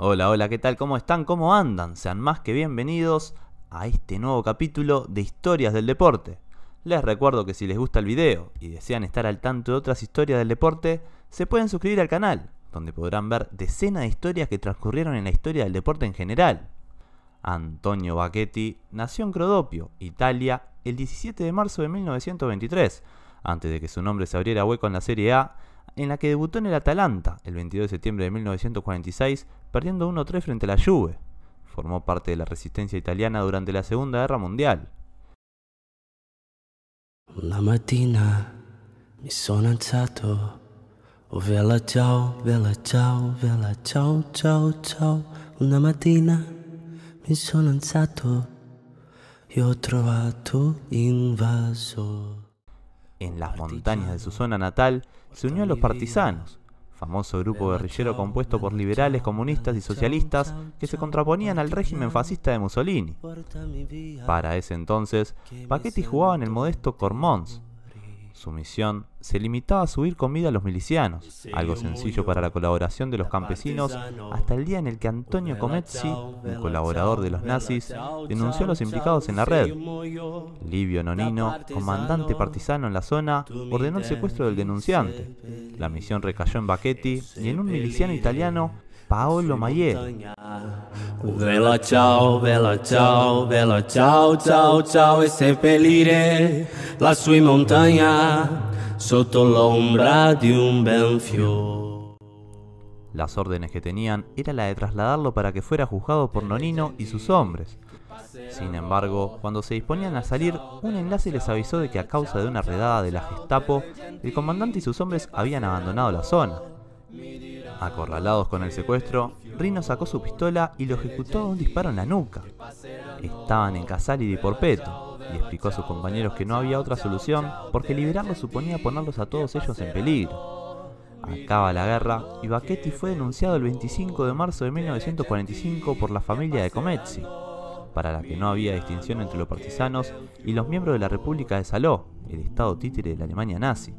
Hola, hola, ¿qué tal? ¿Cómo están? ¿Cómo andan? Sean más que bienvenidos a este nuevo capítulo de Historias del Deporte. Les recuerdo que si les gusta el video y desean estar al tanto de otras historias del deporte, se pueden suscribir al canal, donde podrán ver decenas de historias que transcurrieron en la historia del deporte en general. Antonio Bacchetti nació en Crodopio, Italia, el 17 de marzo de 1923. Antes de que su nombre se abriera hueco en la Serie A, en la que debutó en el Atalanta el 22 de septiembre de 1946, perdiendo 1-3 frente a la Juve. Formó parte de la resistencia italiana durante la Segunda Guerra Mundial. Una mattina mi son alzato, ciao, ciao, ciao, ciao, Una mattina mi son alzato ho invaso en las montañas de su zona natal, se unió a los partisanos, famoso grupo guerrillero compuesto por liberales, comunistas y socialistas que se contraponían al régimen fascista de Mussolini. Para ese entonces, Paquetti jugaba en el modesto Cormons, su misión se limitaba a subir comida a los milicianos, algo sencillo para la colaboración de los campesinos, hasta el día en el que Antonio Comezzi, un colaborador de los nazis, denunció a los implicados en la red. Livio Nonino, comandante partisano en la zona, ordenó el secuestro del denunciante. La misión recayó en Bacchetti y en un miliciano italiano Paolo Mayer un Las órdenes que tenían era la de trasladarlo para que fuera juzgado por Nonino y sus hombres. Sin embargo, cuando se disponían a salir, un enlace les avisó de que a causa de una redada de la Gestapo, el comandante y sus hombres habían abandonado la zona. Acorralados con el secuestro, Rino sacó su pistola y lo ejecutó a un disparo en la nuca. Estaban en Casali de Porpeto, y explicó a sus compañeros que no había otra solución porque liberarlos suponía ponerlos a todos ellos en peligro. Acaba la guerra y Bacchetti fue denunciado el 25 de marzo de 1945 por la familia de Comezzi, para la que no había distinción entre los partisanos y los miembros de la República de Saló, el estado títere de la Alemania nazi.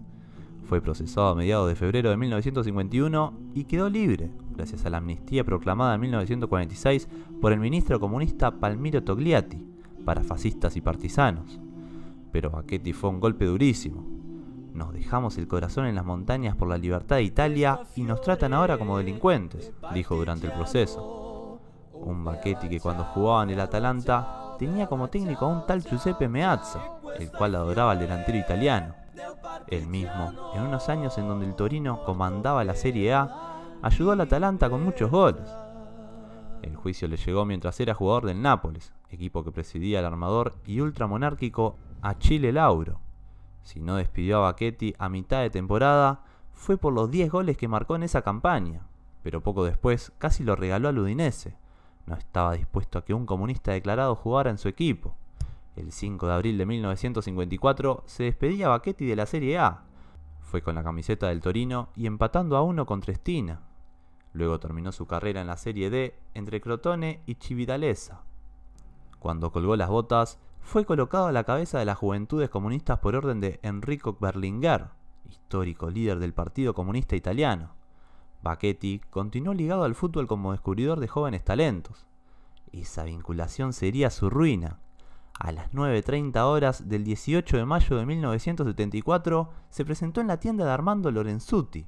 Fue procesado a mediados de febrero de 1951 y quedó libre, gracias a la amnistía proclamada en 1946 por el ministro comunista Palmiro Togliatti, para fascistas y partisanos. Pero Bacchetti fue un golpe durísimo. Nos dejamos el corazón en las montañas por la libertad de Italia y nos tratan ahora como delincuentes, dijo durante el proceso. Un Bacchetti que cuando jugaba en el Atalanta tenía como técnico a un tal Giuseppe Meazza, el cual adoraba al delantero italiano. El mismo, en unos años en donde el Torino comandaba la Serie A, ayudó al Atalanta con muchos goles juicio le llegó mientras era jugador del Nápoles, equipo que presidía el armador y ultramonárquico Achille Lauro. Si no despidió a Bacchetti a mitad de temporada, fue por los 10 goles que marcó en esa campaña, pero poco después casi lo regaló al Udinese. No estaba dispuesto a que un comunista declarado jugara en su equipo. El 5 de abril de 1954 se despedía Baquetti de la Serie A. Fue con la camiseta del Torino y empatando a uno contra Estina, Luego terminó su carrera en la Serie D entre Crotone y Chividalesa. Cuando colgó las botas, fue colocado a la cabeza de las Juventudes Comunistas por orden de Enrico Berlinguer, histórico líder del Partido Comunista Italiano. Bacchetti continuó ligado al fútbol como descubridor de jóvenes talentos. Esa vinculación sería su ruina. A las 9.30 horas del 18 de mayo de 1974 se presentó en la tienda de Armando Lorenzuti,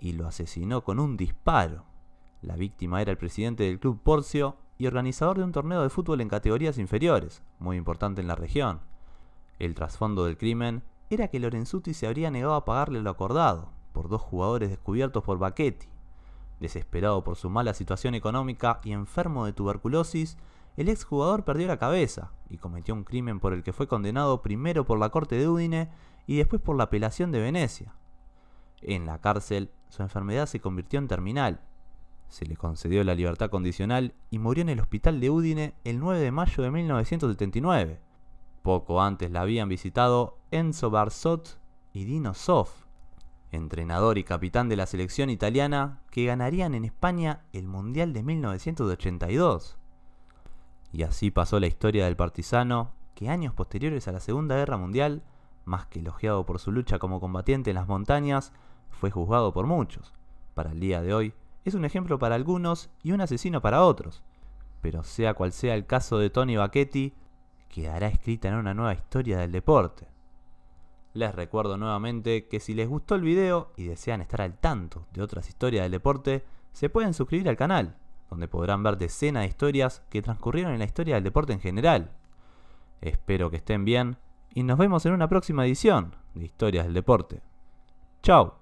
y lo asesinó con un disparo. La víctima era el presidente del club Porcio y organizador de un torneo de fútbol en categorías inferiores, muy importante en la región. El trasfondo del crimen era que Lorenzuti se habría negado a pagarle lo acordado por dos jugadores descubiertos por Bacchetti. Desesperado por su mala situación económica y enfermo de tuberculosis, el exjugador perdió la cabeza y cometió un crimen por el que fue condenado primero por la corte de Udine y después por la apelación de Venecia. En la cárcel, su enfermedad se convirtió en terminal. Se le concedió la libertad condicional y murió en el hospital de Udine el 9 de mayo de 1979. Poco antes la habían visitado Enzo Barzot y Dino Soff, entrenador y capitán de la selección italiana que ganarían en España el Mundial de 1982. Y así pasó la historia del partisano, que años posteriores a la Segunda Guerra Mundial, más que elogiado por su lucha como combatiente en las montañas, fue juzgado por muchos. Para el día de hoy, es un ejemplo para algunos y un asesino para otros. Pero sea cual sea el caso de Tony Bacchetti, quedará escrita en una nueva historia del deporte. Les recuerdo nuevamente que si les gustó el video y desean estar al tanto de otras historias del deporte, se pueden suscribir al canal, donde podrán ver decenas de historias que transcurrieron en la historia del deporte en general. Espero que estén bien y nos vemos en una próxima edición de Historias del Deporte. ¡Chao!